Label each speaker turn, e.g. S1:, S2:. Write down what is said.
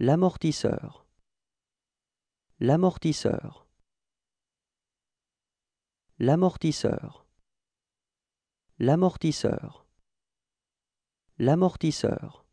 S1: L'amortisseur. L'amortisseur. L'amortisseur. L'amortisseur. L'amortisseur.